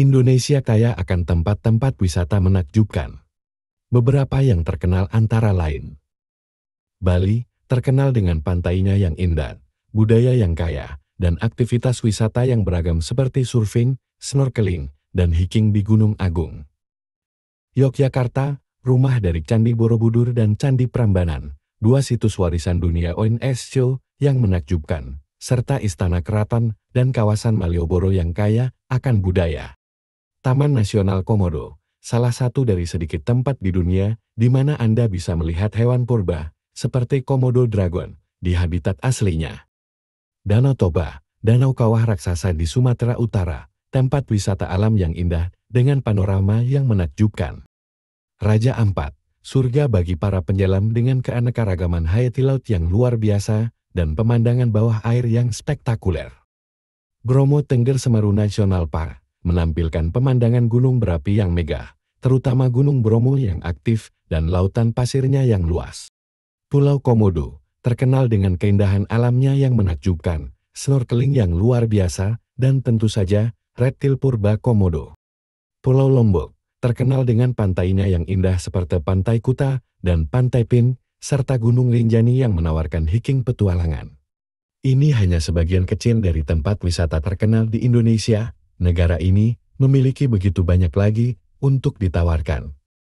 Indonesia kaya akan tempat-tempat wisata menakjubkan. Beberapa yang terkenal antara lain. Bali, terkenal dengan pantainya yang indah, budaya yang kaya, dan aktivitas wisata yang beragam seperti surfing, snorkeling, dan hiking di Gunung Agung. Yogyakarta, rumah dari Candi Borobudur dan Candi Prambanan, dua situs warisan dunia UNESCO yang menakjubkan, serta istana keraton dan kawasan Malioboro yang kaya akan budaya. Taman Nasional Komodo, salah satu dari sedikit tempat di dunia di mana Anda bisa melihat hewan purba, seperti komodo dragon, di habitat aslinya. Danau Toba, danau kawah raksasa di Sumatera Utara, tempat wisata alam yang indah dengan panorama yang menakjubkan. Raja Ampat, surga bagi para penyelam dengan keanekaragaman hayati laut yang luar biasa dan pemandangan bawah air yang spektakuler. Bromo Tengger Semeru National Park menampilkan pemandangan gunung berapi yang megah, terutama Gunung Bromo yang aktif dan lautan pasirnya yang luas. Pulau Komodo, terkenal dengan keindahan alamnya yang menakjubkan, snorkeling yang luar biasa, dan tentu saja, reptil purba Komodo. Pulau Lombok, terkenal dengan pantainya yang indah seperti Pantai Kuta dan Pantai Pin, serta Gunung Rinjani yang menawarkan hiking petualangan. Ini hanya sebagian kecil dari tempat wisata terkenal di Indonesia, negara ini memiliki begitu banyak lagi untuk ditawarkan.